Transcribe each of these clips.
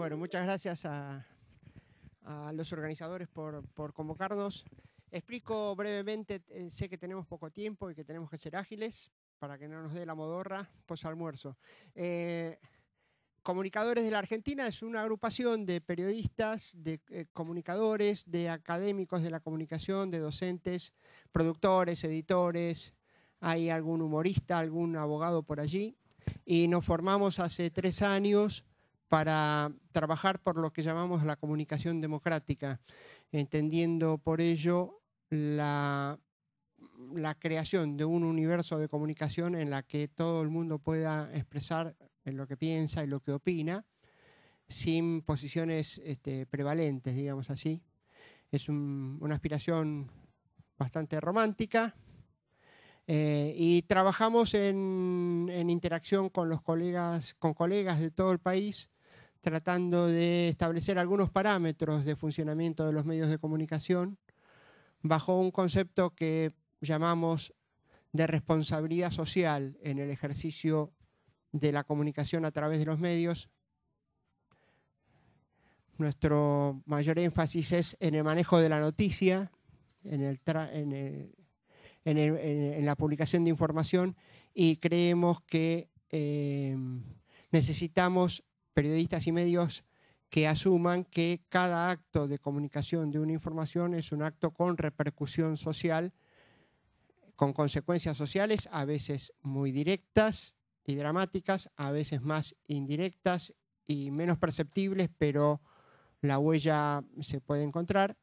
Bueno, muchas gracias a, los organizadores por, convocarnos. Explico brevemente, eh, sé que tenemos poco tiempo y que tenemos que ser ágiles para que no nos dé la modorra pues almuerzo. Eh, comunicadores de la Argentina es una agrupación de periodistas, de eh, comunicadores, de académicos de la comunicación, de docentes, productores, editores, hay algún humorista, algún abogado por allí, y nos formamos hace tres años para trabajar por lo que llamamos la comunicación democrática, entendiendo por ello la, creación de un universo de comunicación en la que todo el mundo pueda expresar lo que piensa y lo que opina, sin posiciones este, prevalentes, digamos así. Es una aspiración bastante romántica. Eh, y trabajamos en, en, interacción con los colegas, con colegas de todo el país tratando de establecer algunos parámetros de funcionamiento de los medios de comunicación bajo un concepto que llamamos de responsabilidad social en el ejercicio de la comunicación a través de los medios. Nuestro mayor énfasis es en el manejo de la noticia, en, la publicación de información y creemos que eh, necesitamos periodistas y medios que asuman que cada acto de comunicación de una información es un acto con repercusión social, con consecuencias sociales, a veces muy directas y dramáticas, a veces más indirectas y menos perceptibles, pero la huella se puede encontrar.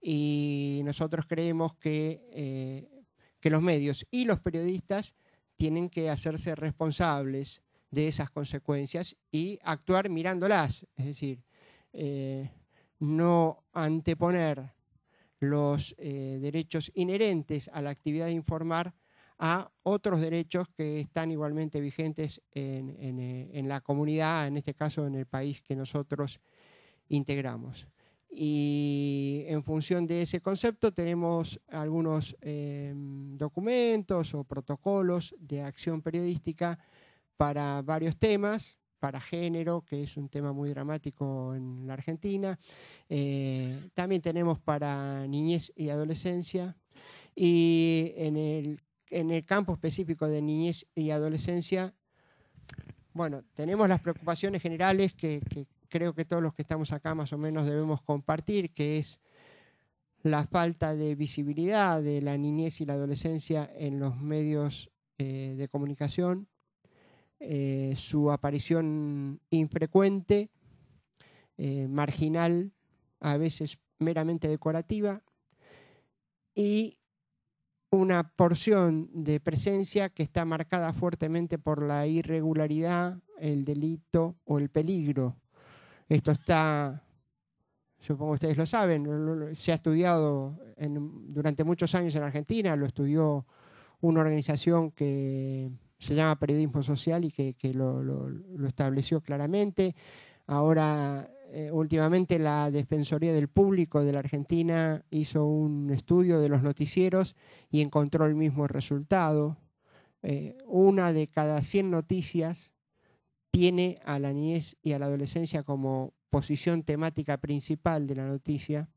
Y nosotros creemos que, eh, que los medios y los periodistas tienen que hacerse responsables de esas consecuencias y actuar mirándolas, es decir, eh, no anteponer los eh, derechos inherentes a la actividad de informar a otros derechos que están igualmente vigentes eh, en, la comunidad, en este caso en el país que nosotros integramos. Y en función de ese concepto tenemos algunos documentos o protocolos de acción periodística para varios temas, para género, que es un tema muy dramático en la Argentina. Eh, también tenemos para niñez y adolescencia. Y en el, campo específico de niñez y adolescencia, bueno, tenemos las preocupaciones generales que, creo que todos los que estamos acá más o menos debemos compartir, que es la falta de visibilidad de la niñez y la adolescencia en los medios eh, de comunicación, eh, su aparición infrecuente, eh, marginal, a veces meramente decorativa, y una porción de presencia que está marcada fuertemente por la irregularidad, el delito o el peligro. Esto está, supongo ustedes lo saben, se ha estudiado durante muchos años en Argentina, lo estudió una organización que se llama periodismo social y que, lo, estableció claramente. Ahora, eh, últimamente, la Defensoría del Público de la Argentina hizo un estudio de los noticieros y encontró el mismo resultado. Eh, una de cada 100 noticias tiene a la niñez y a la adolescencia como posición temática principal de la noticia.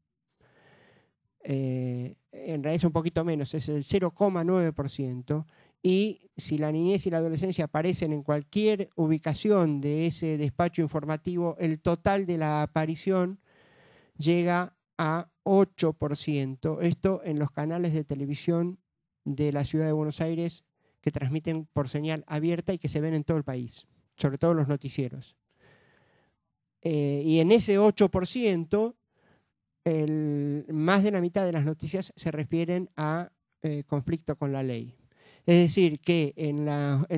Eh, en realidad es un poquito menos, es el 0,9%, y si la niñez y la adolescencia aparecen en cualquier ubicación de ese despacho informativo, el total de la aparición llega a 8%, esto en los canales de televisión de la ciudad de Buenos Aires que transmiten por señal abierta y que se ven en todo el país, sobre todo los noticieros. Eh, y en ese 8%, más de la mitad de las noticias se refieren a eh, conflicto con la ley. Es decir, que en,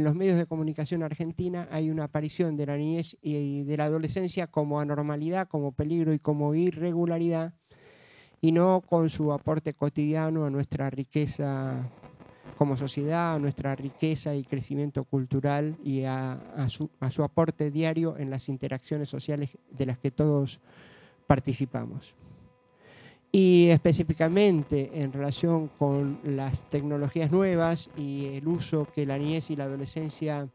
los medios de comunicación argentina hay una aparición de la niñez y de la adolescencia como anormalidad, como peligro y como irregularidad, y no con su aporte cotidiano a nuestra riqueza como sociedad, a nuestra riqueza y crecimiento cultural y a su aporte diario en las interacciones sociales de las que todos participamos y específicamente en relación con las tecnologías nuevas y el uso que la niñez y la adolescencia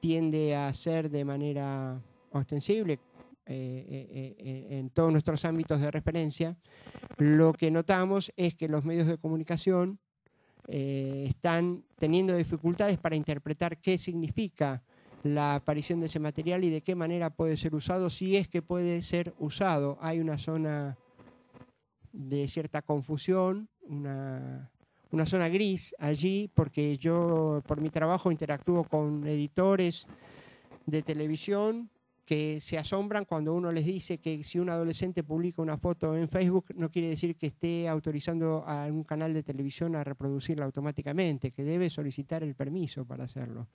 tiende a hacer de manera ostensible eh, eh, eh, en todos nuestros ámbitos de referencia, lo que notamos es que los medios de comunicación están teniendo dificultades para interpretar qué significa la aparición de ese material y de qué manera puede ser usado, si es que puede ser usado. Hay una zona de cierta confusión, una, una zona gris allí, porque yo por mi trabajo interactúo con editores de televisión que se asombran cuando uno les dice que si un adolescente publica una foto en Facebook no quiere decir que esté autorizando a un canal de televisión a reproducirla automáticamente, que debe solicitar el permiso para hacerlo.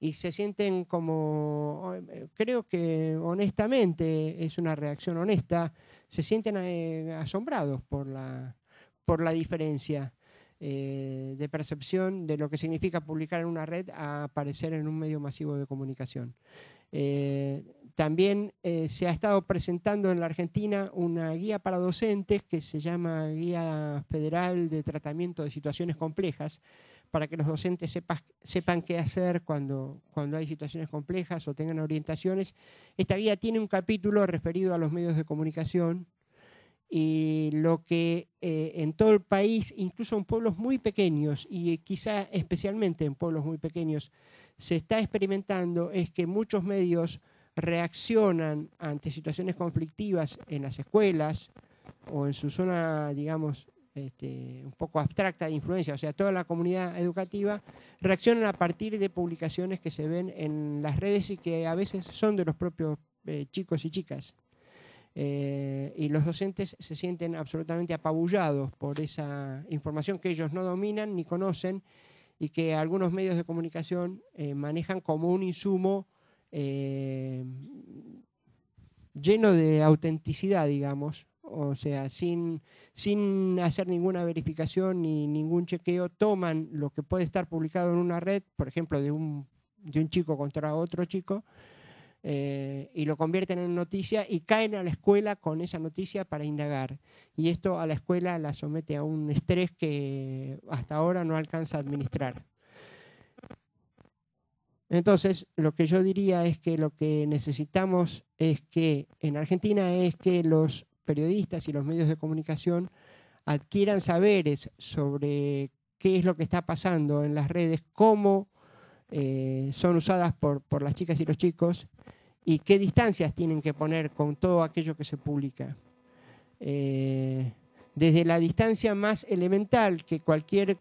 Y se sienten como, eh, creo que honestamente es una reacción honesta se sienten eh, asombrados por la, por la diferencia eh, de percepción de lo que significa publicar en una red a aparecer en un medio masivo de comunicación. Eh, también se ha estado presentando en la Argentina una guía para docentes que se llama Guía Federal de Tratamiento de Situaciones Complejas, para que los docentes sepan qué hacer cuando, cuando hay situaciones complejas o tengan orientaciones. Esta guía tiene un capítulo referido a los medios de comunicación y lo que eh, en todo el país, incluso en pueblos muy pequeños y quizá especialmente en pueblos muy pequeños, se está experimentando es que muchos medios reaccionan ante situaciones conflictivas en las escuelas o en su zona, digamos, este, un poco abstracta de influencia, o sea, toda la comunidad educativa, reacciona a partir de publicaciones que se ven en las redes y que a veces son de los propios eh, chicos y chicas. Eh, y los docentes se sienten absolutamente apabullados por esa información que ellos no dominan ni conocen y que algunos medios de comunicación eh, manejan como un insumo lleno de autenticidad, digamos, o sea, sin, sin hacer ninguna verificación ni ningún chequeo, toman lo que puede estar publicado en una red, por ejemplo, de un, de un chico contra otro chico, eh, y lo convierten en noticia y caen a la escuela con esa noticia para indagar. Y esto a la escuela la somete a un estrés que hasta ahora no alcanza a administrar. Entonces, lo que yo diría es que lo que necesitamos es que en Argentina es que los periodistas y los medios de comunicación adquieran saberes sobre qué es lo que está pasando en las redes, cómo eh, son usadas por, las chicas y los chicos y qué distancias tienen que poner con todo aquello que se publica. Eh, desde la distancia más elemental que cualquier,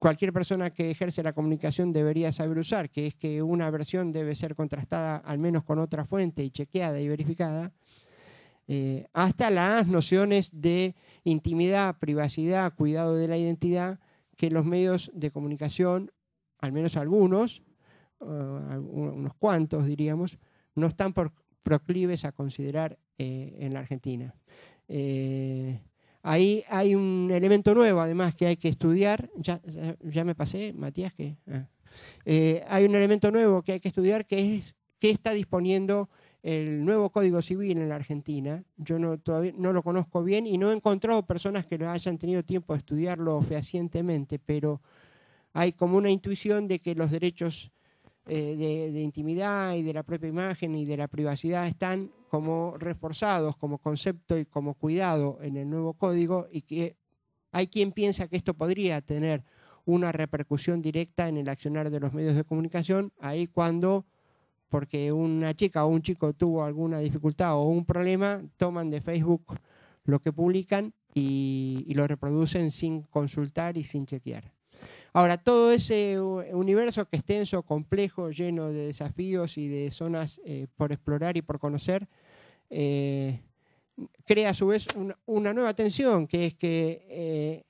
cualquier persona que ejerce la comunicación debería saber usar, que es que una versión debe ser contrastada al menos con otra fuente y chequeada y verificada, eh, hasta las nociones de intimidad, privacidad, cuidado de la identidad que los medios de comunicación, al menos algunos, eh, unos cuantos diríamos, no están proclives a considerar eh, en la Argentina. ahí hay un elemento nuevo, además, que hay que estudiar. Ya, me pasé, Matías, que... Ah. hay un elemento nuevo que hay que estudiar, que es qué está disponiendo el nuevo Código Civil en la Argentina. Yo no, todavía no lo conozco bien y no he encontrado personas que lo hayan tenido tiempo de estudiarlo fehacientemente, pero hay como una intuición de que los derechos eh, de, de, intimidad y de la propia imagen y de la privacidad están como reforzados como concepto y como cuidado en el nuevo código y que hay quien piensa que esto podría tener una repercusión directa en el accionar de los medios de comunicación, ahí cuando porque una chica o un chico tuvo alguna dificultad o un problema, toman de Facebook lo que publican y, lo reproducen sin consultar y sin chequear. Ahora, todo ese universo que es extenso, complejo, lleno de desafíos y de zonas eh, por explorar y por conocer, eh, crea a su vez una nueva tensión, que es que eh,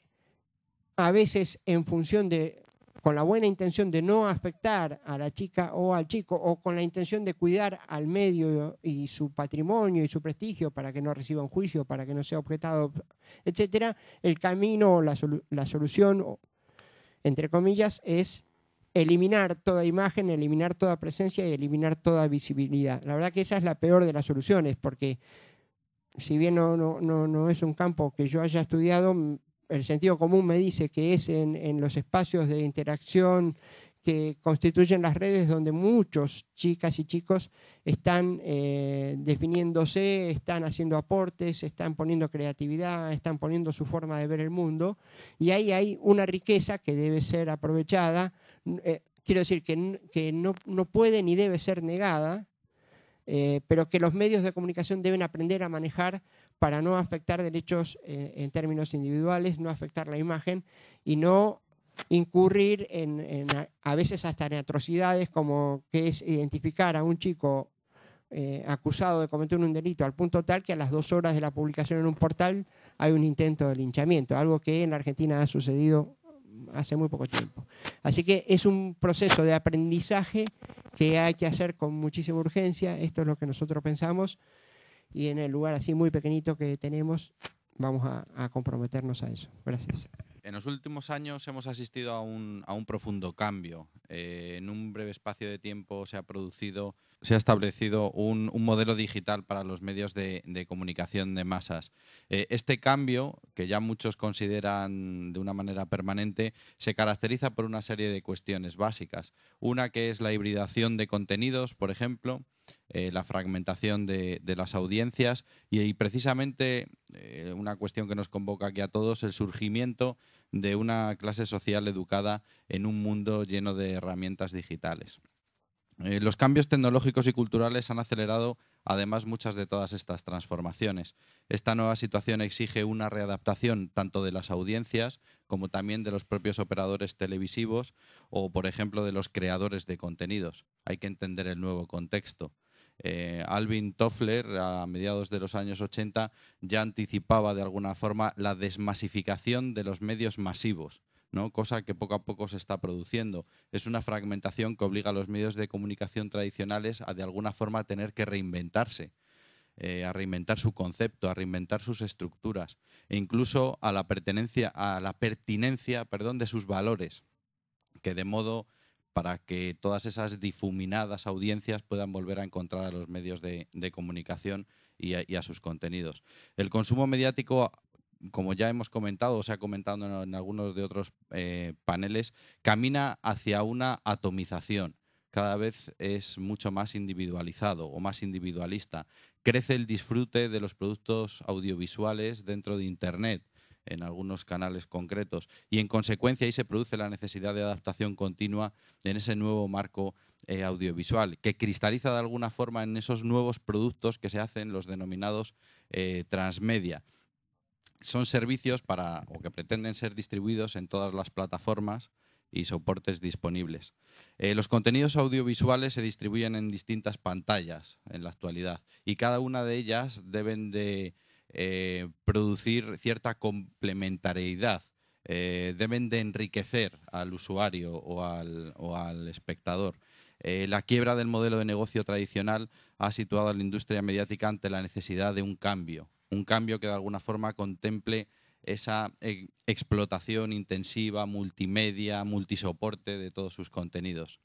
a veces en función de con la buena intención de no afectar a la chica o al chico, o con la intención de cuidar al medio y su patrimonio y su prestigio para que no reciba un juicio, para que no sea objetado, etcétera, el camino la, la solución, entre comillas, es eliminar toda imagen, eliminar toda presencia y eliminar toda visibilidad. La verdad que esa es la peor de las soluciones, porque si bien no, no, no es un campo que yo haya estudiado, el sentido común me dice que es en, los espacios de interacción que constituyen las redes donde muchos chicas y chicos están eh, definiéndose, están haciendo aportes, están poniendo creatividad, están poniendo su forma de ver el mundo. Y ahí hay una riqueza que debe ser aprovechada. Eh, quiero decir que, no, puede ni debe ser negada, eh, pero que los medios de comunicación deben aprender a manejar para no afectar derechos eh, en términos individuales, no afectar la imagen y no incurrir en, a, veces hasta en atrocidades como que es identificar a un chico eh, acusado de cometer un delito al punto tal que a las dos horas de la publicación en un portal hay un intento de linchamiento, algo que en la Argentina ha sucedido hace muy poco tiempo. Así que es un proceso de aprendizaje que hay que hacer con muchísima urgencia, esto es lo que nosotros pensamos y en el lugar así muy pequeñito que tenemos vamos a, comprometernos a eso. Gracias. En los últimos años hemos asistido a un, a un profundo cambio. Eh, en un breve espacio de tiempo se ha producido, se ha establecido un, un modelo digital para los medios de, de comunicación de masas. Eh, este cambio, que ya muchos consideran de una manera permanente, se caracteriza por una serie de cuestiones básicas. Una que es la hibridación de contenidos, por ejemplo eh, la fragmentación de, las audiencias y, precisamente eh, una cuestión que nos convoca aquí a todos, el surgimiento de una clase social educada en un mundo lleno de herramientas digitales. Eh, los cambios tecnológicos y culturales han acelerado además muchas de todas estas transformaciones. Esta nueva situación exige una readaptación tanto de las audiencias como también de los propios operadores televisivos o, por ejemplo, de los creadores de contenidos. Hay que entender el nuevo contexto. Eh, Alvin Toffler, a mediados de los años 80, ya anticipaba de alguna forma la desmasificación de los medios masivos. ¿no? cosa que poco a poco se está produciendo. Es una fragmentación que obliga a los medios de comunicación tradicionales a de alguna forma tener que reinventarse, eh, a reinventar su concepto, a reinventar sus estructuras e incluso a la, pertenencia, a la pertinencia perdón, de sus valores, que de modo para que todas esas difuminadas audiencias puedan volver a encontrar a los medios de, comunicación y a, sus contenidos. El consumo mediático, como ya hemos comentado o se ha comentado en, algunos de otros eh, paneles, camina hacia una atomización. Cada vez es mucho más individualizado o más individualista. Crece el disfrute de los productos audiovisuales dentro de Internet en algunos canales concretos. Y en consecuencia ahí se produce la necesidad de adaptación continua en ese nuevo marco eh, audiovisual, que cristaliza de alguna forma en esos nuevos productos que se hacen los denominados eh, transmedia. Son servicios para, o que pretenden ser distribuidos en todas las plataformas y soportes disponibles. Eh, los contenidos audiovisuales se distribuyen en distintas pantallas en la actualidad y cada una de ellas deben de eh, producir cierta complementariedad. Eh, deben de enriquecer al usuario o al, espectador. Eh, la quiebra del modelo de negocio tradicional ha situado a la industria mediática ante la necesidad de un cambio, un cambio que de alguna forma contemple esa explotación intensiva, multimedia, multisoporte de todos sus contenidos.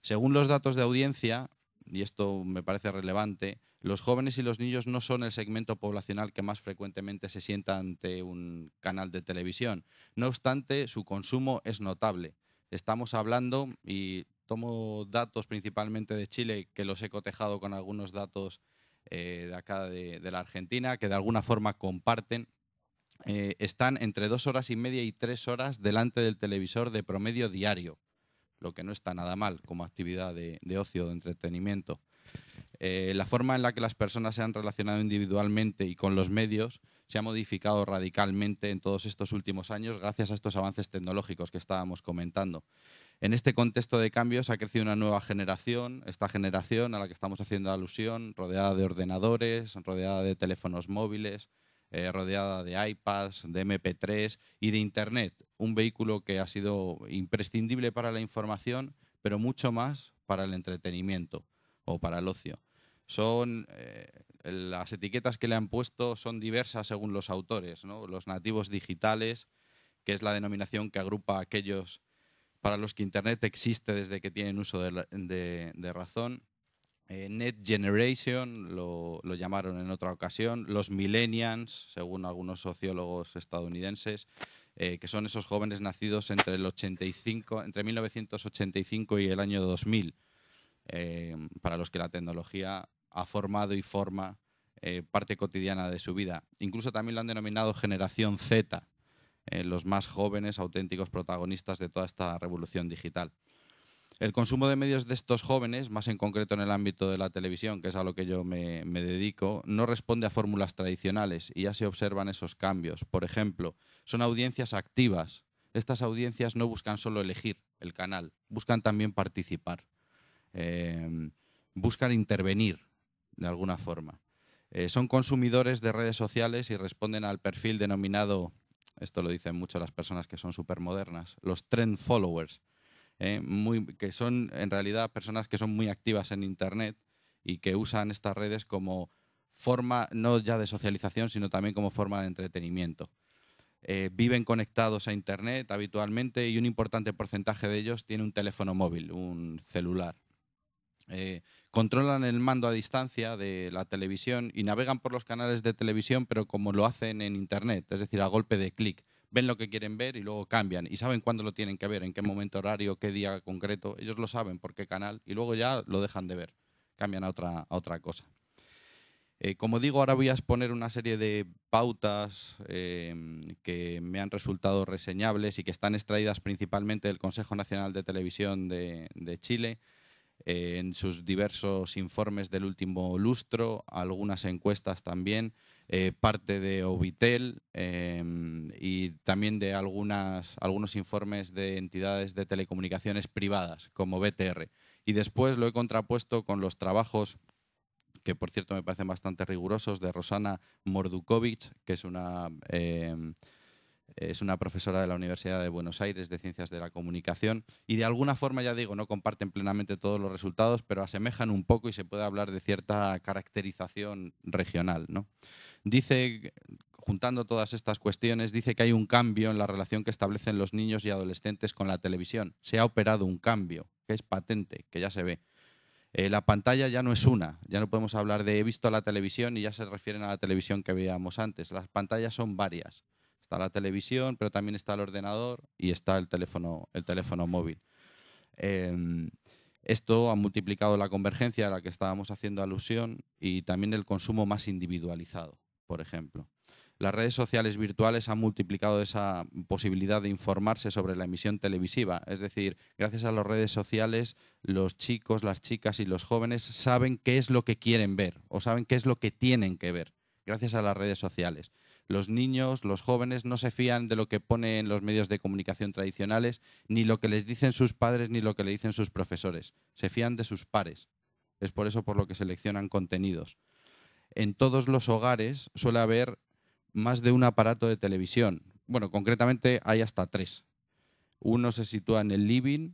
Según los datos de audiencia, y esto me parece relevante, los jóvenes y los niños no son el segmento poblacional que más frecuentemente se sienta ante un canal de televisión. No obstante, su consumo es notable. Estamos hablando, y tomo datos principalmente de Chile, que los he cotejado con algunos datos eh, de acá de, la Argentina, que de alguna forma comparten, eh, están entre dos horas y media y tres horas delante del televisor de promedio diario lo que no está nada mal como actividad de, ocio, de entretenimiento. Eh, la forma en la que las personas se han relacionado individualmente y con los medios se ha modificado radicalmente en todos estos últimos años gracias a estos avances tecnológicos que estábamos comentando. En este contexto de cambios ha crecido una nueva generación, esta generación a la que estamos haciendo alusión, rodeada de ordenadores, rodeada de teléfonos móviles, eh, rodeada de iPads, de MP3 y de Internet. Un vehículo que ha sido imprescindible para la información, pero mucho más para el entretenimiento o para el ocio. Son eh, las etiquetas que le han puesto son diversas según los autores, Los nativos digitales, que es la denominación que agrupa a aquellos para los que Internet existe desde que tienen uso de razón, eh, Net Generation, lo, llamaron en otra ocasión, los millennials, según algunos sociólogos estadounidenses, eh, que son esos jóvenes nacidos entre, el 85, entre 1985 y el año 2000, eh, para los que la tecnología ha formado y forma parte cotidiana de su vida. Incluso también lo han denominado generación Z, los más jóvenes auténticos protagonistas de toda esta revolución digital. El consumo de medios de estos jóvenes, más en concreto en el ámbito de la televisión, que es a lo que yo me, dedico, no responde a fórmulas tradicionales y ya se observan esos cambios. Por ejemplo, son audiencias activas. Estas audiencias no buscan solo elegir el canal, buscan también participar, em, buscan intervenir de alguna forma. Eh, son consumidores de redes sociales y responden al perfil denominado, esto lo dicen mucho las personas que son supermodernas, los trend followers, eh, que son en realidad personas que son muy activas en Internet y que usan estas redes como forma no ya de socialización, sino también como forma de entretenimiento. Eh, viven conectados a Internet habitualmente y un importante porcentaje de ellos tiene un teléfono móvil, un celular. Eh, controlan el mando a distancia de la televisión y navegan por los canales de televisión, pero como lo hacen en Internet, es decir, a golpe de clic ven lo que quieren ver y luego cambian y saben cuándo lo tienen que ver, en qué momento horario, qué día concreto, ellos lo saben por qué canal y luego ya lo dejan de ver, cambian a otra, otra cosa. Eh, como digo, ahora voy a exponer una serie de pautas em, que me han resultado reseñables y que están extraídas principalmente del Consejo Nacional de Televisión de, Chile, eh, en sus diversos informes del último lustro, algunas encuestas también eh, parte de Ovitel em, y también de algunos informes de entidades de telecomunicaciones privadas, como BTR. Y después lo he contrapuesto con los trabajos que por cierto me parecen bastante rigurosos, de Rosana Mordukovic, que es una em, es una profesora de la Universidad de Buenos Aires de Ciencias de la Comunicación y de alguna forma, ya digo, no comparten plenamente todos los resultados, pero asemejan un poco y se puede hablar de cierta caracterización regional. Dice, juntando todas estas cuestiones, dice que hay un cambio en la relación que establecen los niños y adolescentes con la televisión. Se ha operado un cambio, que es patente, que ya se ve. Eh, la pantalla ya no es una, ya no podemos hablar de he visto la televisión y ya se refieren a la televisión que veíamos antes. Las pantallas son varias. Está la televisión, pero también está el ordenador y está el teléfono, móvil. Em, esto ha multiplicado la convergencia a la que estábamos haciendo alusión y también el consumo más individualizado, por ejemplo. Las redes sociales virtuales han multiplicado esa posibilidad de informarse sobre la emisión televisiva. Es decir, gracias a las redes sociales, los chicos, las chicas y los jóvenes saben qué es lo que quieren ver o saben qué es lo que tienen que ver, gracias a las redes sociales los niños, los jóvenes no se fían de lo que ponen en los medios de comunicación tradicionales, ni lo que les dicen sus padres, ni lo que le dicen sus profesores. Se fían de sus pares. Es por eso por lo que seleccionan contenidos. En todos los hogares suele haber más de un aparato de televisión. Bueno, concretamente hay hasta tres. Uno se sitúa en el living,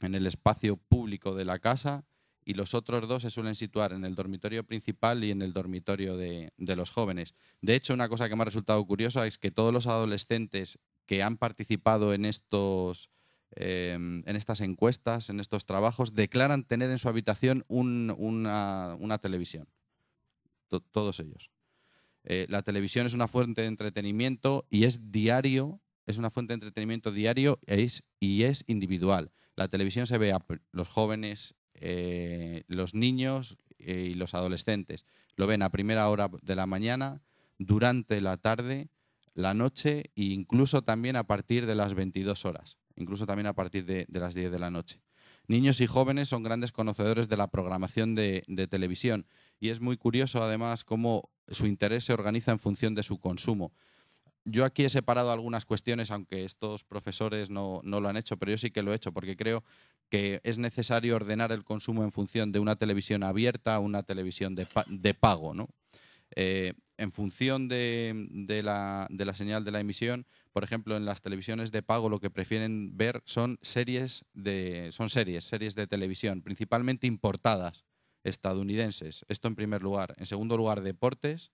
en el espacio público de la casa, y los otros dos se suelen situar en el dormitorio principal y en el dormitorio de, los jóvenes. De hecho, una cosa que me ha resultado curiosa es que todos los adolescentes que han participado en estos... Eh, en estas encuestas, en estos trabajos, declaran tener en su habitación una, televisión. todos ellos. Eh, la televisión es una fuente de entretenimiento y es diario, es una fuente de entretenimiento diario es, y es individual. La televisión se ve a los jóvenes eh, los niños eh, y los adolescentes. Lo ven a primera hora de la mañana, durante la tarde, la noche e incluso también a partir de las 22 horas, incluso también a partir de, las 10 de la noche. Niños y jóvenes son grandes conocedores de la programación de, televisión y es muy curioso además cómo su interés se organiza en función de su consumo. Yo aquí he separado algunas cuestiones, aunque estos profesores no, lo han hecho, pero yo sí que lo he hecho, porque creo que es necesario ordenar el consumo en función de una televisión abierta a una televisión de, pago, ¿no? Eh, en función de, la, señal de la emisión, por ejemplo, en las televisiones de pago lo que prefieren ver son series de, son series, series de televisión, principalmente importadas, estadounidenses. Esto en primer lugar. En segundo lugar, deportes.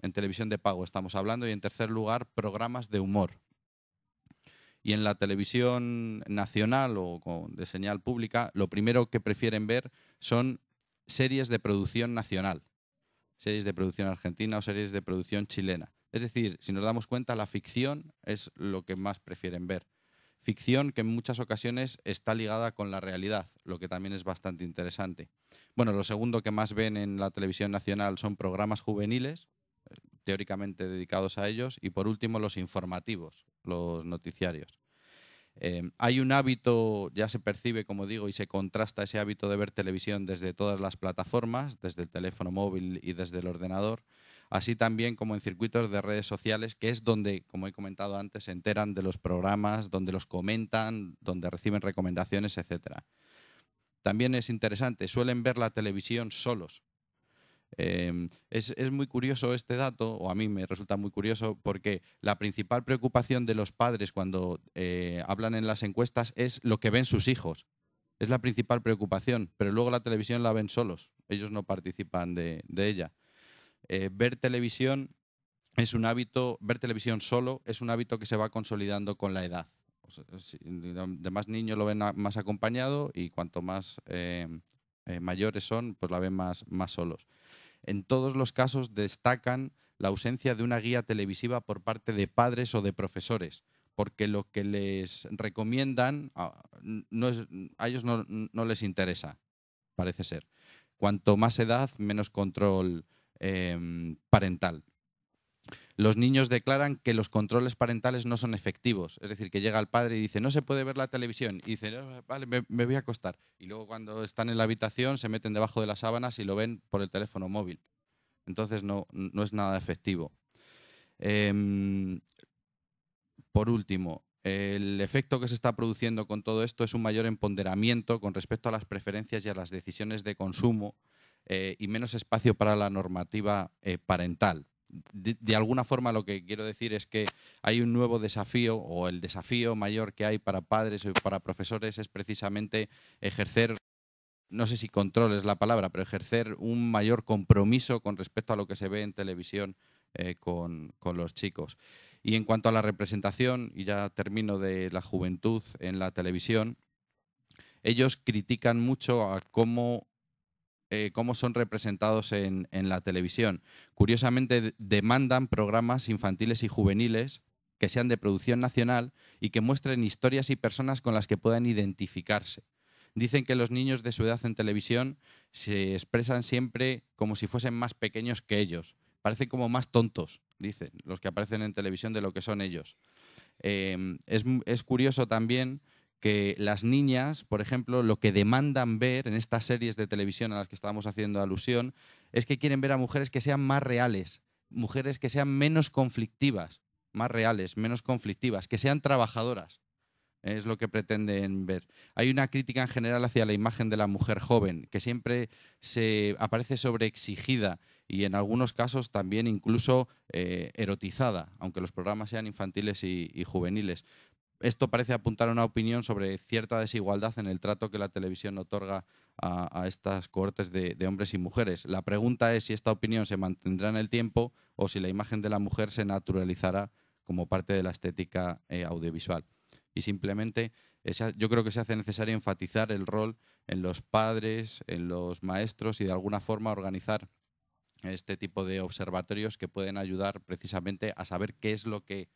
En televisión de pago estamos hablando. Y en tercer lugar, programas de humor. Y en la televisión nacional o de señal pública, lo primero que prefieren ver son series de producción nacional, series de producción argentina o series de producción chilena. Es decir, si nos damos cuenta, la ficción es lo que más prefieren ver. Ficción que en muchas ocasiones está ligada con la realidad, lo que también es bastante interesante. Bueno, lo segundo que más ven en la televisión nacional son programas juveniles, teóricamente dedicados a ellos. Y por último, los informativos, los noticiarios. Em, hay un hábito, ya se percibe, como digo, y se contrasta ese hábito de ver televisión desde todas las plataformas, desde el teléfono móvil y desde el ordenador, así también como en circuitos de redes sociales, que es donde, como he comentado antes, se enteran de los programas, donde los comentan, donde reciben recomendaciones, etc. También es interesante, suelen ver la televisión solos, Em, es, muy curioso este dato, o a mí me resulta muy curioso, porque la principal preocupación de los padres cuando eh, hablan en las encuestas es lo que ven sus hijos. Es la principal preocupación, pero luego la televisión la ven solos, ellos no participan de, ella. Eh, ver televisión es un hábito, ver televisión solo es un hábito que se va consolidando con la edad. de más niños lo ven más acompañado y cuanto más eh, mayores son, pues la ven más solos en todos los casos destacan la ausencia de una guía televisiva por parte de padres o de profesores, porque lo que les recomiendan ah, a ellos no, les interesa, parece ser. Cuanto más edad, menos control em, parental los niños declaran que los controles parentales no son efectivos. Es decir, que llega el padre y dice, no se puede ver la televisión. Y dice, vale, me, voy a acostar. Y luego cuando están en la habitación se meten debajo de las sábanas y lo ven por el teléfono móvil. Entonces no, no es nada efectivo. Em, por último, el efecto que se está produciendo con todo esto es un mayor empoderamiento con respecto a las preferencias y a las decisiones de consumo eh, y menos espacio para la normativa eh, parental de, alguna forma lo que quiero decir es que hay un nuevo desafío o el desafío mayor que hay para padres o para profesores es precisamente ejercer, no sé si control es la palabra, pero ejercer un mayor compromiso con respecto a lo que se ve en televisión eh, con, con, los chicos. Y en cuanto a la representación, y ya termino de la juventud en la televisión, ellos critican mucho a cómo eh, cómo son representados en, la televisión. Curiosamente, demandan programas infantiles y juveniles que sean de producción nacional y que muestren historias y personas con las que puedan identificarse. Dicen que los niños de su edad en televisión se expresan siempre como si fuesen más pequeños que ellos. Parecen como más tontos, dicen, los que aparecen en televisión de lo que son ellos. Eh, es, es, curioso también que las niñas, por ejemplo, lo que demandan ver en estas series de televisión a las que estábamos haciendo alusión, es que quieren ver a mujeres que sean más reales, mujeres que sean menos conflictivas, más reales, menos conflictivas, que sean trabajadoras. Es lo que pretenden ver. Hay una crítica en general hacia la imagen de la mujer joven, que siempre se aparece sobreexigida y en algunos casos también incluso eh, erotizada, aunque los programas sean infantiles y juveniles esto parece apuntar a una opinión sobre cierta desigualdad en el trato que la televisión otorga a, estas cohortes de, hombres y mujeres. La pregunta es si esta opinión se mantendrá en el tiempo o si la imagen de la mujer se naturalizará como parte de la estética eh, audiovisual. Y simplemente eh, yo creo que se hace necesario enfatizar el rol en los padres, en los maestros y de alguna forma organizar este tipo de observatorios que pueden ayudar precisamente a saber qué es lo que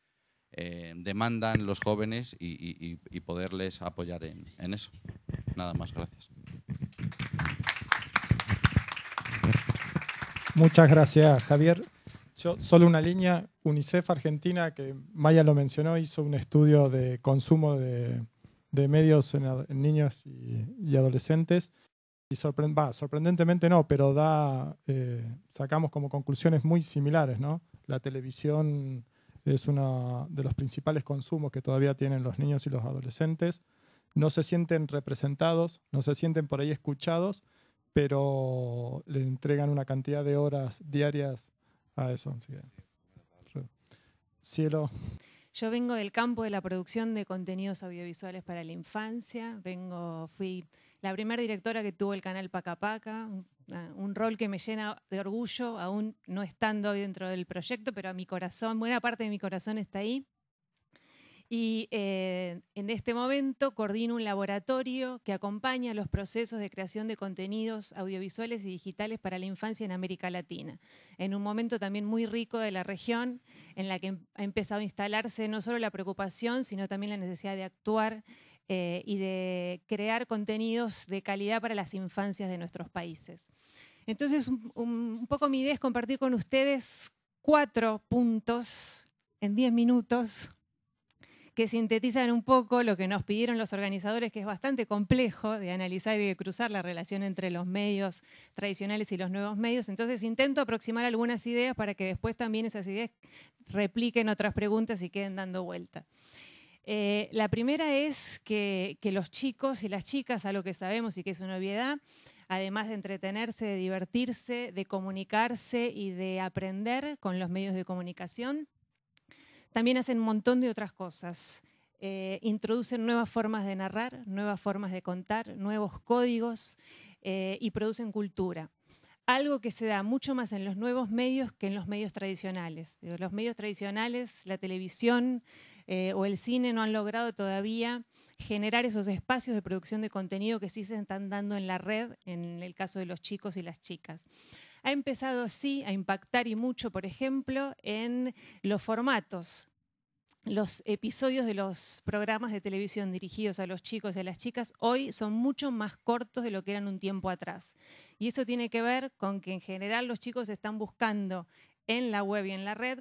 eh, demandan los jóvenes y, poderles apoyar en, eso. Nada más, gracias. Muchas gracias, Javier. Yo, solo una línea, UNICEF Argentina, que Maya lo mencionó, hizo un estudio de consumo de, medios en, niños y, adolescentes. Y sorprendentemente no, pero da, eh, sacamos como conclusiones muy similares, ¿no? La televisión es uno de los principales consumos que todavía tienen los niños y los adolescentes. No se sienten representados, no se sienten por ahí escuchados, pero le entregan una cantidad de horas diarias a eso. Cielo. Yo vengo del campo de la producción de contenidos audiovisuales para la infancia. Vengo, fui la primera directora que tuvo el canal Paca Paca, Ah, un rol que me llena de orgullo, aún no estando hoy dentro del proyecto, pero a mi corazón, buena parte de mi corazón está ahí. Y eh, en este momento coordino un laboratorio que acompaña los procesos de creación de contenidos audiovisuales y digitales para la infancia en América Latina, en un momento también muy rico de la región en la que em-, ha empezado a instalarse no solo la preocupación, sino también la necesidad de actuar eh, y de crear contenidos de calidad para las infancias de nuestros países. Entonces, un, un poco mi idea es compartir con ustedes cuatro puntos en diez minutos que sintetizan un poco lo que nos pidieron los organizadores, que es bastante complejo de analizar y de cruzar la relación entre los medios tradicionales y los nuevos medios. Entonces intento aproximar algunas ideas para que después también esas ideas repliquen otras preguntas y queden dando vuelta. Eh, la primera es que, los chicos y las chicas, a lo que sabemos y que es una obviedad, además de entretenerse, de divertirse, de comunicarse y de aprender con los medios de comunicación, también hacen un montón de otras cosas. Eh, introducen nuevas formas de narrar, nuevas formas de contar, nuevos códigos eh, y producen cultura algo que se da mucho más en los nuevos medios que en los medios tradicionales. Los medios tradicionales, la televisión, eh, o el cine no han logrado todavía generar esos espacios de producción de contenido que sí se están dando en la red, en el caso de los chicos y las chicas. Ha empezado, sí, a impactar y mucho, por ejemplo, en los formatos los episodios de los programas de televisión dirigidos a los chicos y a las chicas hoy son mucho más cortos de lo que eran un tiempo atrás. Y eso tiene que ver con que en general los chicos están buscando en la web y en la red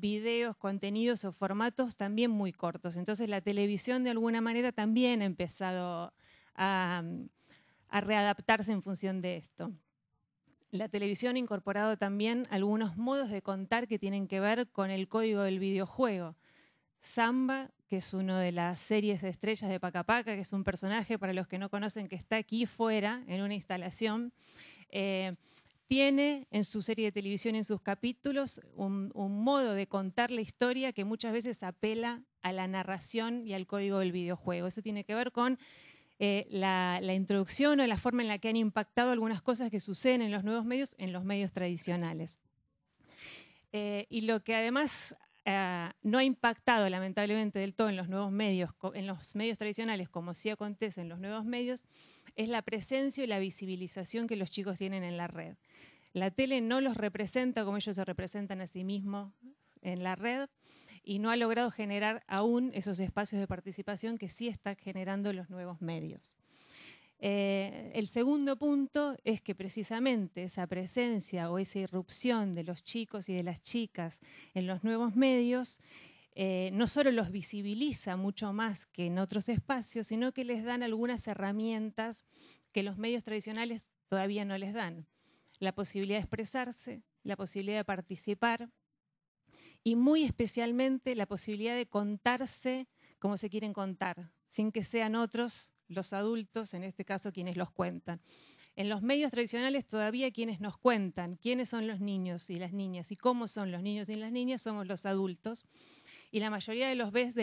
videos, contenidos o formatos también muy cortos. Entonces la televisión de alguna manera también ha empezado a, readaptarse en función de esto. La televisión ha incorporado también algunos modos de contar que tienen que ver con el código del videojuego. Samba, que es una de las series estrellas de Pacapaca, que es un personaje para los que no conocen que está aquí fuera, en una instalación. Eh, tiene en su serie de televisión, en sus capítulos, un, modo de contar la historia que muchas veces apela a la narración y al código del videojuego. Eso tiene que ver con eh, la, introducción o la forma en la que han impactado algunas cosas que suceden en los nuevos medios, en los medios tradicionales. Eh, y lo que además ah, no ha impactado lamentablemente del todo en los nuevos medios, en los medios tradicionales, como sí acontece en los nuevos medios, es la presencia y la visibilización que los chicos tienen en la red. La tele no los representa como ellos se representan a sí mismos en la red y no ha logrado generar aún esos espacios de participación que sí están generando los nuevos medios. Eh, el segundo punto es que precisamente esa presencia o esa irrupción de los chicos y de las chicas en los nuevos medios eh, no solo los visibiliza mucho más que en otros espacios, sino que les dan algunas herramientas que los medios tradicionales todavía no les dan. La posibilidad de expresarse, la posibilidad de participar y muy especialmente la posibilidad de contarse como se quieren contar, sin que sean otros los adultos, en este caso quienes los cuentan. En los medios tradicionales todavía quienes nos cuentan quiénes son los niños y las niñas y cómo son los niños y las niñas somos los adultos y la mayoría de,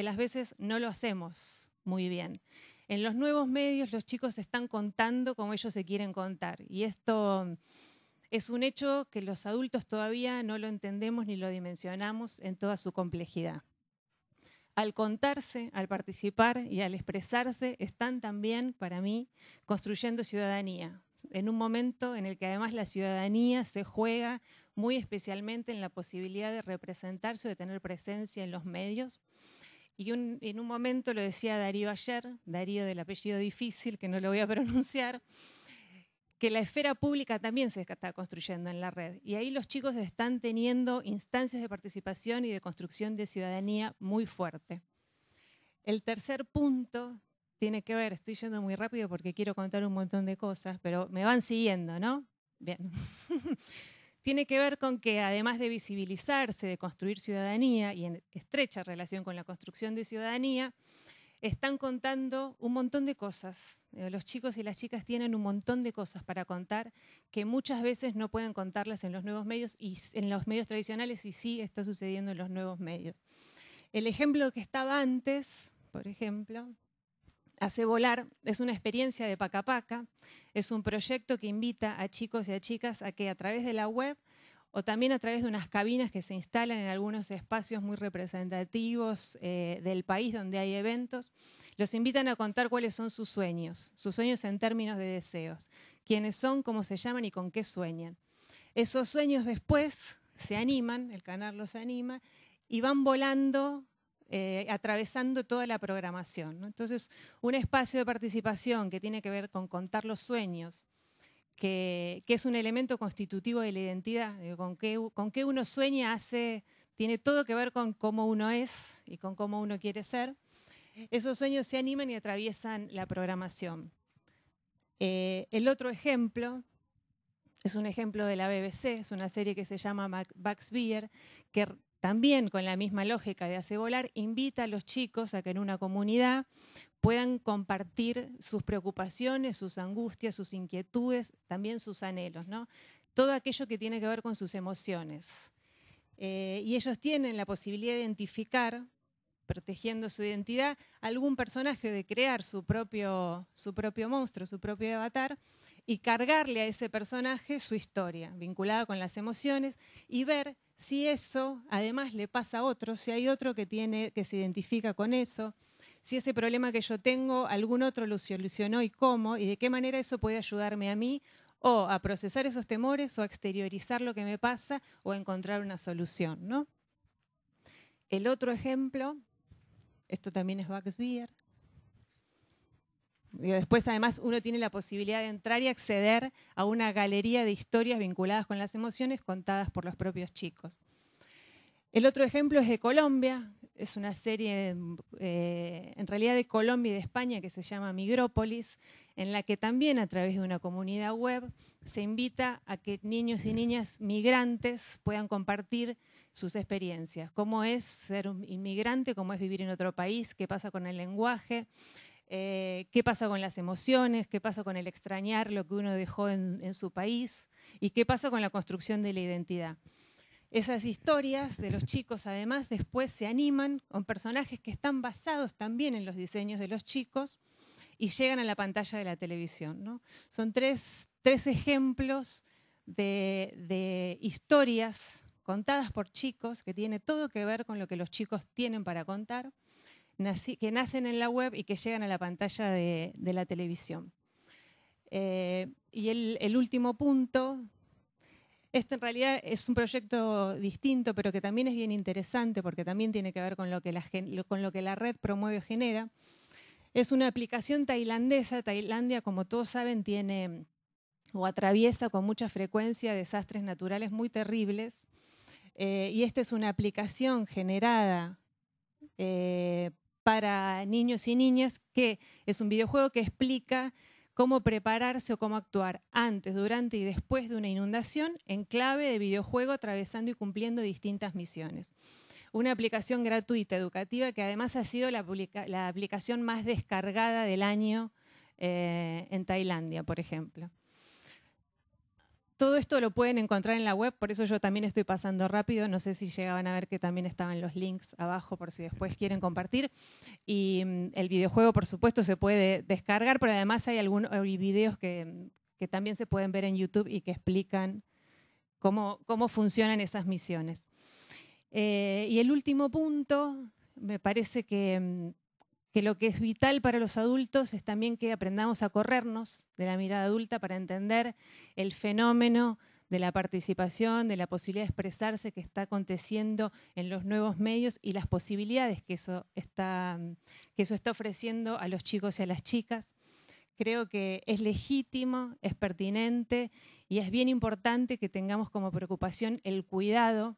las veces no lo hacemos muy bien. En los nuevos medios los chicos están contando como ellos se quieren contar y esto es un hecho que los adultos todavía no lo entendemos ni lo dimensionamos en toda su complejidad. Al contarse, al participar y al expresarse, están también, para mí, construyendo ciudadanía, en un momento en el que además la ciudadanía se juega muy especialmente en la posibilidad de representarse o de tener presencia en los medios. Y en un momento lo decía Darío ayer, Darío del apellido difícil, que no lo voy a pronunciar, que la esfera pública también se está construyendo en la red. Y ahí los chicos están teniendo instancias de participación y de construcción de ciudadanía muy fuerte. El tercer punto tiene que ver, estoy yendo muy rápido porque quiero contar un montón de cosas, pero me van siguiendo, ¿no? Bien. tiene que ver con que además de visibilizarse, de construir ciudadanía y en estrecha relación con la construcción de ciudadanía, están contando un montón de cosas. Eh, los chicos y las chicas tienen un montón de cosas para contar que muchas veces no pueden contarlas en los nuevos medios y en los medios tradicionales y sí está sucediendo en los nuevos medios. El ejemplo que estaba antes, por ejemplo, Hace Volar es una experiencia de Pacapaca, es un proyecto que invita a chicos y a chicas a que a través de la web o también a través de unas cabinas que se instalan en algunos espacios muy representativos eh, del país donde hay eventos, los invitan a contar cuáles son sus sueños, sus sueños en términos de deseos, quiénes son, cómo se llaman y con qué sueñan. Esos sueños después se animan, el canal los anima, y van volando eh, atravesando toda la programación. Entonces, un espacio de participación que tiene que ver con contar los sueños, que, es un elemento constitutivo de la identidad, con qué, con qué uno sueña hace, tiene todo que ver con cómo uno es y con cómo uno quiere ser. Esos sueños se animan y atraviesan la programación. Eh, el otro ejemplo es un ejemplo de la BBC, es una serie que se llama Max Beer, que también con la misma lógica de hace volar, invita a los chicos a que en una comunidad puedan compartir sus preocupaciones, sus angustias, sus inquietudes, también sus anhelos, todo aquello que tiene que ver con sus emociones. Eh, y ellos tienen la posibilidad de identificar, protegiendo su identidad, algún personaje, de crear su propio, su propio monstruo, su propio avatar, y cargarle a ese personaje su historia, vinculada con las emociones, y ver si eso además le pasa a otro, si hay otro que, tiene, que se identifica con eso, si ese problema que yo tengo algún otro lo solucionó y cómo, y de qué manera eso puede ayudarme a mí o a procesar esos temores o a exteriorizar lo que me pasa o a encontrar una solución. ¿no? El otro ejemplo, esto también es Baxbier, Después, además, uno tiene la posibilidad de entrar y acceder a una galería de historias vinculadas con las emociones contadas por los propios chicos. El otro ejemplo es de Colombia, es una serie eh, en realidad de Colombia y de España que se llama Migrópolis, en la que también a través de una comunidad web se invita a que niños y niñas migrantes puedan compartir sus experiencias, cómo es ser un inmigrante, cómo es vivir en otro país, qué pasa con el lenguaje, eh, qué pasa con las emociones, qué pasa con el extrañar lo que uno dejó en, su país y qué pasa con la construcción de la identidad. Esas historias de los chicos además después se animan con personajes que están basados también en los diseños de los chicos y llegan a la pantalla de la televisión. Son tres, ejemplos de, de, historias contadas por chicos que tiene todo que ver con lo que los chicos tienen para contar que nacen en la web y que llegan a la pantalla de, la televisión. Eh, y el, último punto, este en realidad es un proyecto distinto, pero que también es bien interesante porque también tiene que ver con lo que la, con lo que la red promueve o genera. Es una aplicación tailandesa. Tailandia, como todos saben, tiene o atraviesa con mucha frecuencia desastres naturales muy terribles. Eh, y esta es una aplicación generada eh, para niños y niñas, que es un videojuego que explica cómo prepararse o cómo actuar antes, durante y después de una inundación en clave de videojuego atravesando y cumpliendo distintas misiones. Una aplicación gratuita educativa que además ha sido la, aplicación más descargada del año eh, en Tailandia, por ejemplo. Todo esto lo pueden encontrar en la web, por eso yo también estoy pasando rápido. No sé si llegaban a ver que también estaban los links abajo por si después quieren compartir. Y mm, el videojuego, por supuesto, se puede descargar, pero además hay algunos videos mm, que, también se pueden ver en YouTube y que explican cómo, cómo funcionan esas misiones. Eh, y el último punto, me parece que mm, que lo que es vital para los adultos es también que aprendamos a corrernos de la mirada adulta para entender el fenómeno de la participación, de la posibilidad de expresarse que está aconteciendo en los nuevos medios y las posibilidades que eso está, que eso está ofreciendo a los chicos y a las chicas. Creo que es legítimo, es pertinente y es bien importante que tengamos como preocupación el cuidado,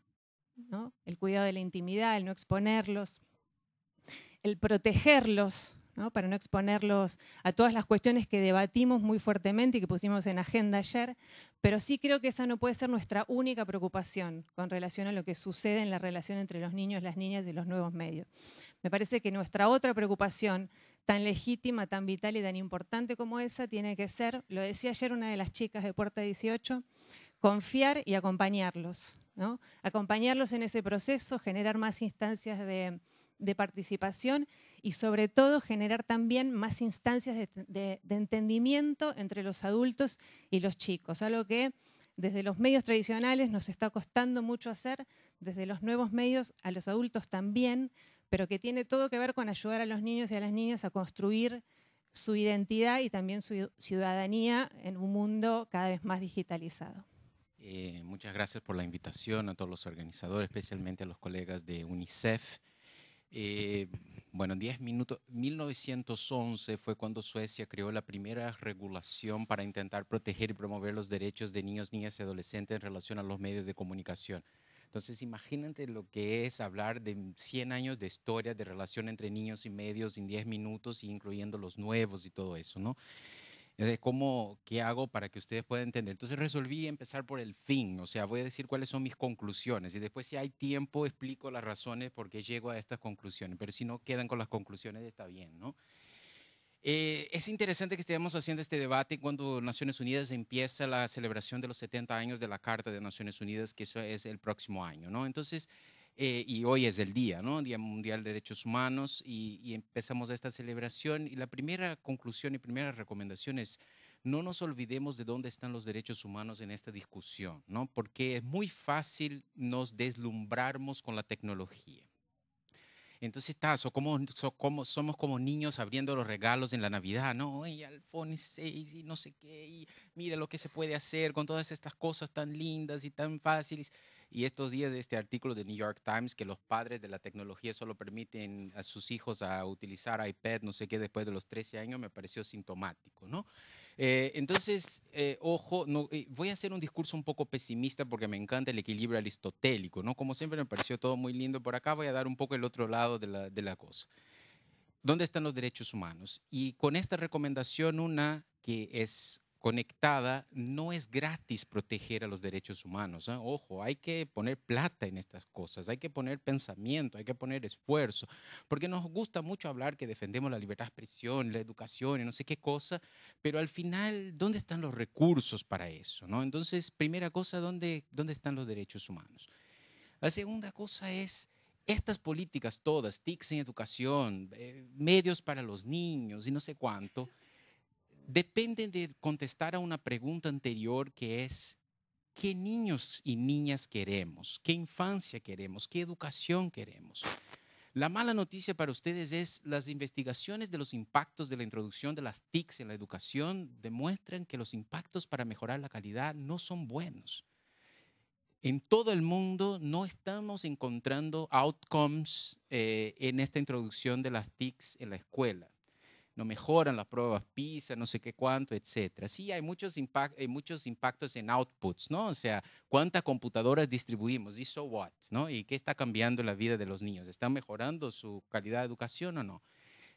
¿no? el cuidado de la intimidad, el no exponerlos el protegerlos, para no exponerlos a todas las cuestiones que debatimos muy fuertemente y que pusimos en agenda ayer, pero sí creo que esa no puede ser nuestra única preocupación con relación a lo que sucede en la relación entre los niños, las niñas y los nuevos medios. Me parece que nuestra otra preocupación, tan legítima, tan vital y tan importante como esa, tiene que ser, lo decía ayer una de las chicas de Puerta 18, confiar y acompañarlos. ¿no? Acompañarlos en ese proceso, generar más instancias de de participación y sobre todo generar también más instancias de, entendimiento entre los adultos y los chicos, algo que desde los medios tradicionales nos está costando mucho hacer, desde los nuevos medios a los adultos también, pero que tiene todo que ver con ayudar a los niños y a las niñas a construir su identidad y también su ciudadanía en un mundo cada vez más digitalizado. Eh, muchas gracias por la invitación a todos los organizadores, especialmente a los colegas de UNICEF eh, bueno, 10 minutos. 1911 fue cuando Suecia creó la primera regulación para intentar proteger y promover los derechos de niños, niñas y adolescentes en relación a los medios de comunicación. Entonces, imagínate lo que es hablar de 100 años de historia de relación entre niños y medios en 10 minutos, incluyendo los nuevos y todo eso, ¿no? cómo, qué hago para que ustedes puedan entender. Entonces resolví empezar por el fin, o sea, voy a decir cuáles son mis conclusiones y después si hay tiempo explico las razones por qué llego a estas conclusiones, pero si no quedan con las conclusiones está bien, ¿no? Eh, es interesante que estemos haciendo este debate cuando Naciones Unidas empieza la celebración de los 70 años de la Carta de Naciones Unidas, que eso es el próximo año, ¿no? Entonces, eh, y hoy es el día, ¿no? Día Mundial de Derechos Humanos y, empezamos esta celebración y la primera conclusión y primera recomendación es no nos olvidemos de dónde están los derechos humanos en esta discusión, ¿no? Porque es muy fácil nos deslumbrarmos con la tecnología. Entonces, está, como, somos como niños abriendo los regalos en la Navidad, ¿no? Y iPhone y no sé qué, y mira lo que se puede hacer con todas estas cosas tan lindas y tan fáciles. Y estos días de este artículo de New York Times, que los padres de la tecnología solo permiten a sus hijos a utilizar iPad, no sé qué, después de los 13 años, me pareció sintomático, ¿no? Eh, entonces, eh, ojo, no, eh, voy a hacer un discurso un poco pesimista porque me encanta el equilibrio aristotélico, ¿no? Como siempre me pareció todo muy lindo por acá, voy a dar un poco el otro lado de la, de la cosa. ¿Dónde están los derechos humanos? Y con esta recomendación, una que es conectada, no es gratis proteger a los derechos humanos. ¿eh? Ojo, hay que poner plata en estas cosas, hay que poner pensamiento, hay que poner esfuerzo, porque nos gusta mucho hablar que defendemos la libertad de expresión, la educación y no sé qué cosa, pero al final, ¿dónde están los recursos para eso? ¿no? Entonces, primera cosa, ¿dónde, ¿dónde están los derechos humanos? La segunda cosa es... Estas políticas todas, TICs en educación, eh, medios para los niños y no sé cuánto, dependen de contestar a una pregunta anterior que es, ¿qué niños y niñas queremos? ¿Qué infancia queremos? ¿Qué educación queremos? La mala noticia para ustedes es las investigaciones de los impactos de la introducción de las TICs en la educación demuestran que los impactos para mejorar la calidad no son buenos. En todo el mundo no estamos encontrando outcomes eh, en esta introducción de las TICs en la escuela no mejoran las pruebas PISA, no sé qué cuánto, etcétera. Sí, hay muchos, impactos en outputs, ¿no? O sea, cuántas computadoras distribuimos y so what, ¿no? Y qué está cambiando la vida de los niños. ¿Están mejorando su calidad de educación o no?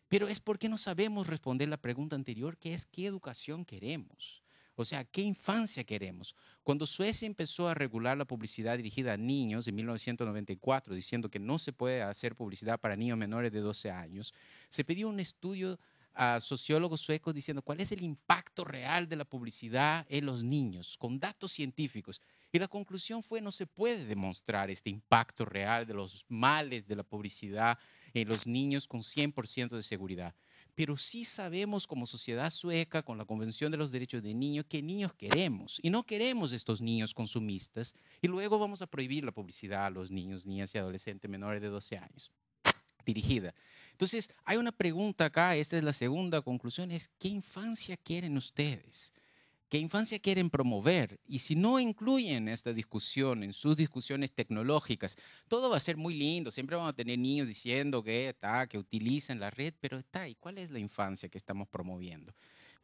Pero es porque no sabemos responder la pregunta anterior, que es qué educación queremos. O sea, ¿qué infancia queremos? Cuando Suecia empezó a regular la publicidad dirigida a niños en 1994, diciendo que no se puede hacer publicidad para niños menores de 12 años, se pidió un estudio a sociólogos suecos diciendo cuál es el impacto real de la publicidad en los niños, con datos científicos. Y la conclusión fue, no se puede demostrar este impacto real de los males de la publicidad en los niños con 100% de seguridad. Pero sí sabemos como sociedad sueca, con la Convención de los Derechos de Niño, qué niños queremos. Y no queremos estos niños consumistas. Y luego vamos a prohibir la publicidad a los niños, niñas y adolescentes menores de 12 años dirigida. Entonces, hay una pregunta acá, esta es la segunda conclusión, es ¿qué infancia quieren ustedes? ¿Qué infancia quieren promover? Y si no incluyen esta discusión en sus discusiones tecnológicas, todo va a ser muy lindo, siempre van a tener niños diciendo que está, que utilizan la red, pero está, ¿y cuál es la infancia que estamos promoviendo?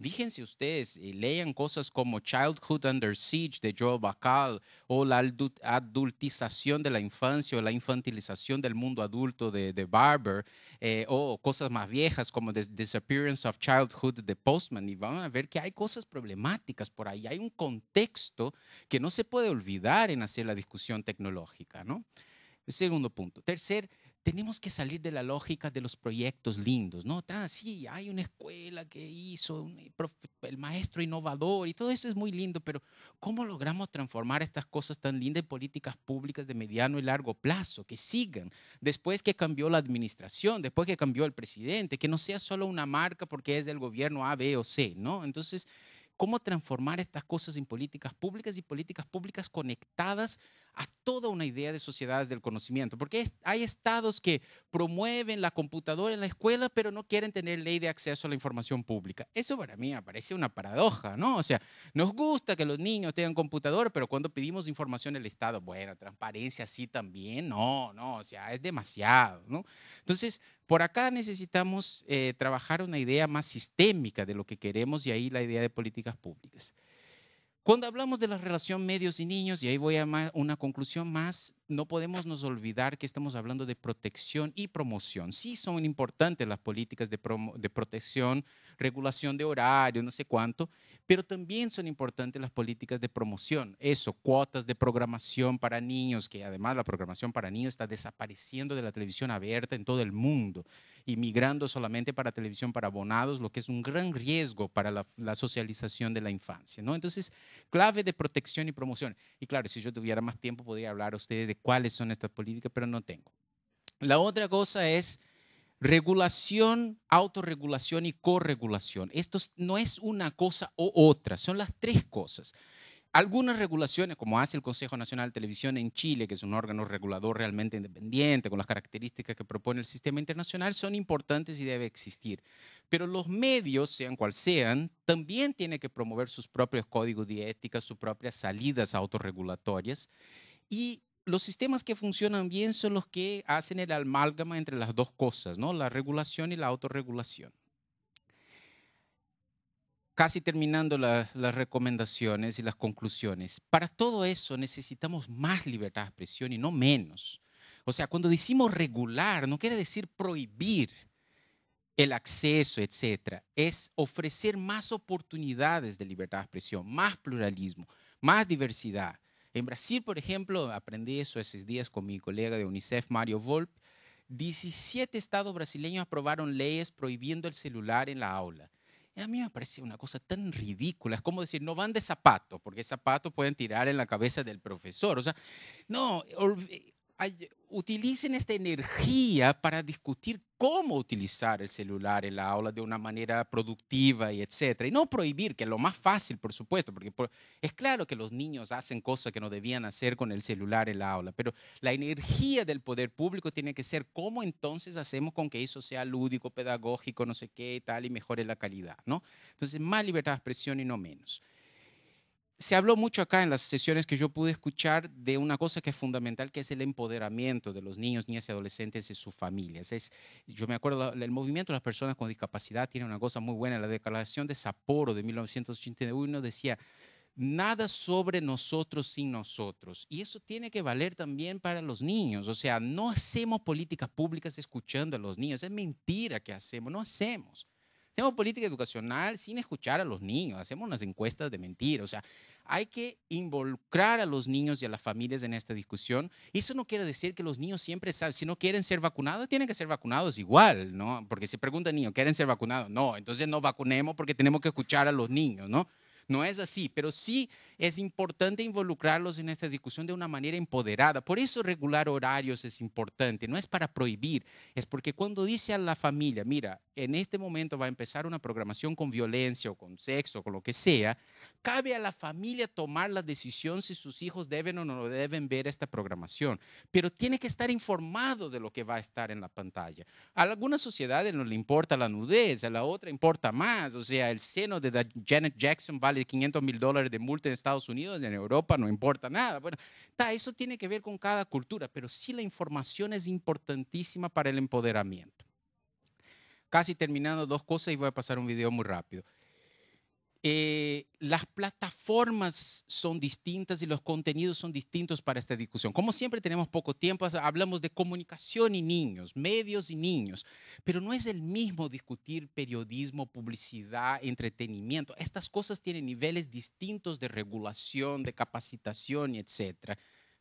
Fíjense ustedes, eh, lean cosas como Childhood Under Siege de Joe Bacall o la adultización de la infancia o la infantilización del mundo adulto de, Barber eh, o cosas más viejas como The Disappearance of Childhood de Postman y van a ver que hay cosas problemáticas por ahí, hay un contexto que no se puede olvidar en hacer la discusión tecnológica, ¿no? Segundo punto. Tercer tenemos que salir de la lógica de los proyectos lindos, ¿no? Tan ah, así, hay una escuela que hizo eh, el maestro innovador y todo esto es muy lindo, pero ¿cómo logramos transformar estas cosas tan lindas en políticas públicas de mediano y largo plazo, que sigan después que cambió la administración, después que cambió el presidente, que no sea solo una marca porque es del gobierno A, B o C, ¿no? Entonces, ¿cómo transformar estas cosas en políticas públicas y políticas públicas conectadas a toda una idea de sociedades del conocimiento, porque hay estados que promueven la computadora en la escuela, pero no quieren tener ley de acceso a la información pública. Eso para mí parece una paradoja, ¿no? O sea, nos gusta que los niños tengan computadora pero cuando pedimos información al Estado, bueno, transparencia sí también, no, no, o sea, es demasiado, ¿no? Entonces, por acá necesitamos eh, trabajar una idea más sistémica de lo que queremos y ahí la idea de políticas públicas. Cuando hablamos de la relación medios y niños, y ahí voy a una conclusión más, no podemos nos olvidar que estamos hablando de protección y promoción. Sí son importantes las políticas de, protección, regulación de horario, no sé cuánto, pero también son importantes las políticas de promoción. Eso, cuotas de programación para niños, que además la programación para niños está desapareciendo de la televisión abierta en todo el mundo y migrando solamente para televisión para abonados, lo que es un gran riesgo para la, socialización de la infancia. ¿no? Entonces, clave de protección y promoción. Y claro, si yo tuviera más tiempo, podría hablar a ustedes de cuáles son estas políticas, pero no tengo. La otra cosa es regulación, autorregulación y corregulación. Esto no es una cosa o otra, son las tres cosas algunas regulaciones, como hace el Consejo Nacional de Televisión en Chile, que es un órgano regulador realmente independiente, con las características que propone el sistema internacional, son importantes y debe existir. Pero los medios, sean cual sean, también tienen que promover sus propios códigos de ética, sus propias salidas autorregulatorias. Y los sistemas que funcionan bien son los que hacen el amálgama entre las dos cosas, ¿no? la regulación y la autorregulación casi terminando las recomendaciones y las conclusiones, para todo eso necesitamos más libertad de expresión y no menos. O sea, cuando decimos regular, no quiere decir prohibir el acceso, etcétera. Es ofrecer más oportunidades de libertad de expresión, más pluralismo, más diversidad. En Brasil, por ejemplo, aprendí eso esos días con mi colega de UNICEF, Mario Volp. 17 estados brasileños aprobaron leyes prohibiendo el celular en la aula. Eh, a mí me parece una cosa tan ridícula. Es como decir, no van de zapato, porque zapatos pueden tirar en la cabeza del profesor. O sea, no, utilicen esta energía para discutir cómo utilizar el celular en la aula de una manera productiva y etcétera. Y no prohibir, que es lo más fácil, por supuesto, porque es claro que los niños hacen cosas que no debían hacer con el celular en la aula, pero la energía del poder público tiene que ser cómo entonces hacemos con que eso sea lúdico, pedagógico, no sé qué, tal, y mejore la calidad, ¿no? Entonces, más libertad de expresión y no menos se habló mucho acá en las sesiones que yo pude escuchar de una cosa que es fundamental, que es el empoderamiento de los niños, niñas y adolescentes y sus familias. Es, yo me acuerdo, el movimiento de las personas con discapacidad tiene una cosa muy buena. La declaración de Sapporo de 1981 decía, nada sobre nosotros sin nosotros. Y eso tiene que valer también para los niños. O sea, no hacemos políticas públicas escuchando a los niños. Es mentira que hacemos, no hacemos. Hacemos política educacional sin escuchar a los niños, hacemos unas encuestas de mentira. O sea, hay que involucrar a los niños y a las familias en esta discusión. eso no quiere decir que los niños siempre saben, si no quieren ser vacunados, tienen que ser vacunados igual, ¿no? Porque se pregunta niño, ¿quieren ser vacunados? No, entonces no vacunemos porque tenemos que escuchar a los niños, ¿no? No es así, pero sí es importante involucrarlos en esta discusión de una manera empoderada. Por eso regular horarios es importante, no es para prohibir, es porque cuando dice a la familia, mira, en este momento va a empezar una programación con violencia o con sexo, con lo que sea, cabe a la familia tomar la decisión si sus hijos deben o no deben ver esta programación, pero tiene que estar informado de lo que va a estar en la pantalla. A algunas sociedades no le importa la nudez, a la otra importa más, o sea, el seno de Janet Jackson vale de 500 mil dólares de multa en Estados Unidos, y en Europa no importa nada. Bueno, está eso tiene que ver con cada cultura, pero sí la información es importantísima para el empoderamiento. Casi terminando dos cosas y voy a pasar un video muy rápido. Eh, las plataformas son distintas y los contenidos son distintos para esta discusión. Como siempre tenemos poco tiempo, hablamos de comunicación y niños, medios y niños, pero no es el mismo discutir periodismo, publicidad, entretenimiento. Estas cosas tienen niveles distintos de regulación, de capacitación, etc.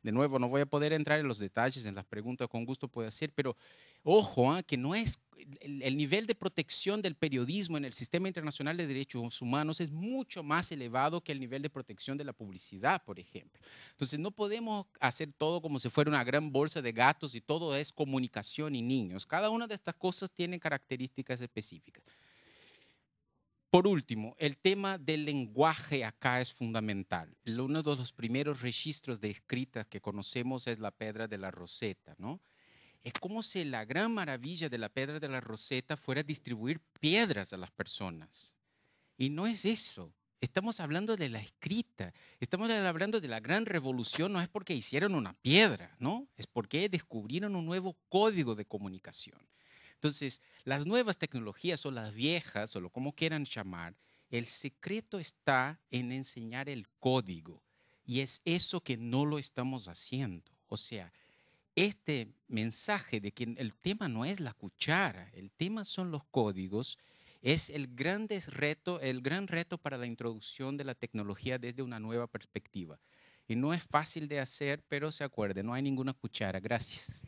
De nuevo, no voy a poder entrar en los detalles, en las preguntas con gusto puede hacer, pero ojo, ¿ah? que no es el, nivel de protección del periodismo en el sistema internacional de derechos humanos es mucho más elevado que el nivel de protección de la publicidad, por ejemplo. Entonces, no podemos hacer todo como si fuera una gran bolsa de gatos y todo es comunicación y niños. Cada una de estas cosas tiene características específicas. Por último, el tema del lenguaje acá es fundamental. Uno de los primeros registros de escritas que conocemos es la Pedra de la Roseta, ¿no? Es como si la gran maravilla de la piedra de la Roseta fuera distribuir piedras a las personas. Y no es eso. Estamos hablando de la escrita, estamos hablando de la gran revolución, no es porque hicieron una piedra, ¿no? Es porque descubrieron un nuevo código de comunicación. Entonces, las nuevas tecnologías o las viejas, o como quieran llamar, el secreto está en enseñar el código. Y es eso que no lo estamos haciendo. O sea, este mensaje de que el tema no es la cuchara, el tema son los códigos, es el gran reto, el gran reto para la introducción de la tecnología desde una nueva perspectiva. Y no es fácil de hacer, pero se acuerde, no hay ninguna cuchara. Gracias.